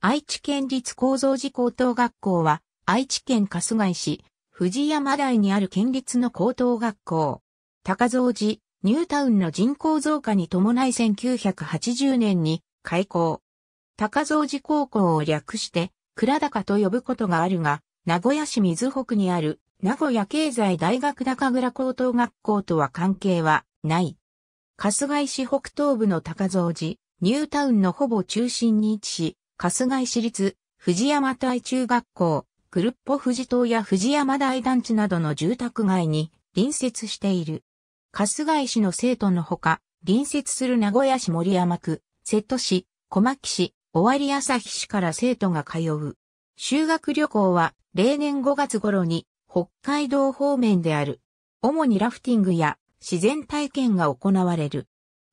愛知県立構造寺高等学校は、愛知県春日井市、藤山台にある県立の高等学校。高蔵寺、ニュータウンの人口増加に伴い1980年に開校。高蔵寺高校を略して、倉高と呼ぶことがあるが、名古屋市水北にある、名古屋経済大学高倉高等学校とは関係はない。春日井市北東部の高蔵寺、ニュータウンのほぼ中心に位置し、春日井市立、藤山台中学校、クルッポ富士島や藤山台団地などの住宅街に隣接している。春日井市の生徒のほか、隣接する名古屋市森山区、瀬戸市、小牧市、尾張日市から生徒が通う。修学旅行は例年5月頃に北海道方面である。主にラフティングや自然体験が行われる。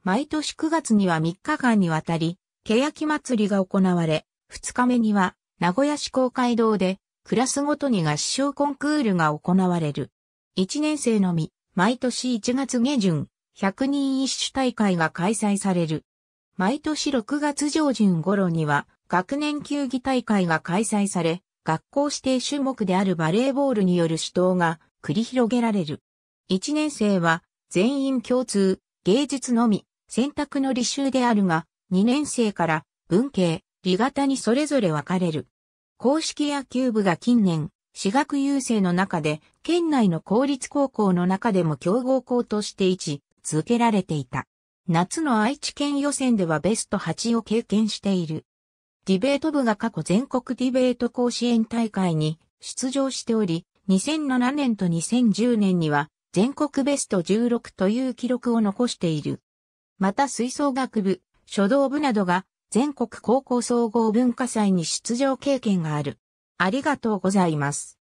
毎年9月には3日間にわたり欅祭りが行われ、2日目には、名古屋市公会堂で、クラスごとに合唱コンクールが行われる。1年生のみ、毎年1月下旬、100人一首大会が開催される。毎年6月上旬頃には、学年球技大会が開催され、学校指定種目であるバレーボールによる指導が繰り広げられる。1年生は全員共通、芸術のみ、選択の履修であるが、2年生から文系、理型にそれぞれ分かれる。公式野球部が近年、私学優勢の中で、県内の公立高校の中でも強豪校として位置続けられていた。夏の愛知県予選ではベスト8を経験している。ディベート部が過去全国ディベート甲子園大会に出場しており、2007年と2010年には全国ベスト16という記録を残している。また吹奏楽部、書道部などが全国高校総合文化祭に出場経験がある。ありがとうございます。